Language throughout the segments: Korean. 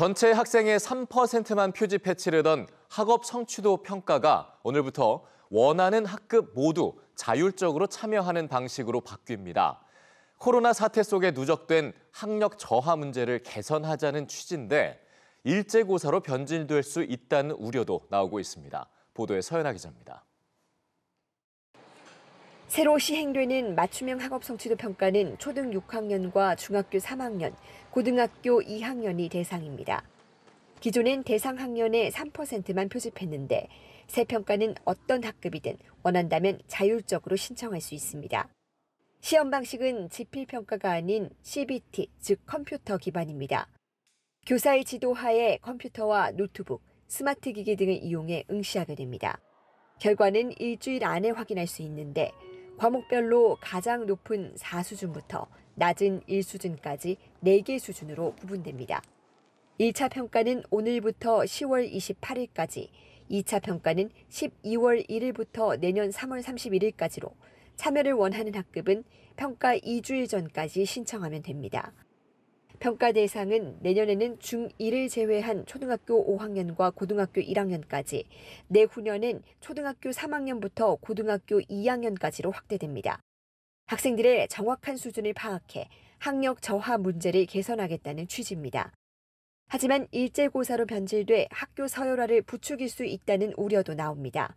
전체 학생의 3%만 표지 패치를던 학업 성취도 평가가 오늘부터 원하는 학급 모두 자율적으로 참여하는 방식으로 바뀝니다. 코로나 사태 속에 누적된 학력 저하 문제를 개선하자는 취지인데 일제고사로 변질될 수 있다는 우려도 나오고 있습니다. 보도에 서연아 기자입니다. 새로 시행되는 맞춤형 학업 성취도 평가는 초등 6학년과 중학교 3학년, 고등학교 2학년이 대상입니다. 기존엔 대상 학년의 3%만 표집했는데 새 평가는 어떤 학급이든 원한다면 자율적으로 신청할 수 있습니다. 시험 방식은 지필 평가가 아닌 CBT, 즉 컴퓨터 기반입니다. 교사의 지도하에 컴퓨터와 노트북, 스마트 기기 등을 이용해 응시하게 됩니다. 결과는 일주일 안에 확인할 수 있는데 과목별로 가장 높은 4수준부터 낮은 1수준까지 4개 수준으로 구분됩니다. 1차 평가는 오늘부터 10월 28일까지, 2차 평가는 12월 1일부터 내년 3월 31일까지로 참여를 원하는 학급은 평가 2주일 전까지 신청하면 됩니다. 평가 대상은 내년에는 중1을 제외한 초등학교 5학년과 고등학교 1학년까지, 내후년은 초등학교 3학년부터 고등학교 2학년까지로 확대됩니다. 학생들의 정확한 수준을 파악해 학력 저하 문제를 개선하겠다는 취지입니다. 하지만 일제고사로 변질돼 학교 서열화를 부추길 수 있다는 우려도 나옵니다.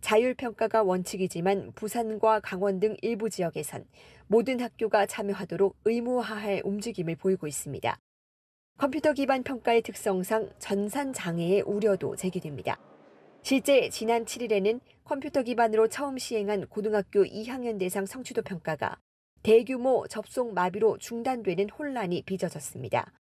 자율평가가 원칙이지만 부산과 강원 등 일부 지역에선 모든 학교가 참여하도록 의무화할 움직임을 보이고 있습니다. 컴퓨터 기반 평가의 특성상 전산 장애의 우려도 제기됩니다. 실제 지난 7일에는 컴퓨터 기반으로 처음 시행한 고등학교 2학년 대상 성취도 평가가 대규모 접속 마비로 중단되는 혼란이 빚어졌습니다.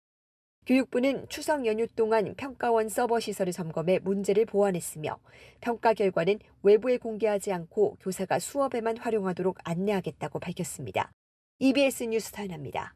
교육부는 추석 연휴 동안 평가원 서버 시설을 점검해 문제를 보완했으며 평가 결과는 외부에 공개하지 않고 교사가 수업에만 활용하도록 안내하겠다고 밝혔습니다. EBS 뉴스 탄입니다.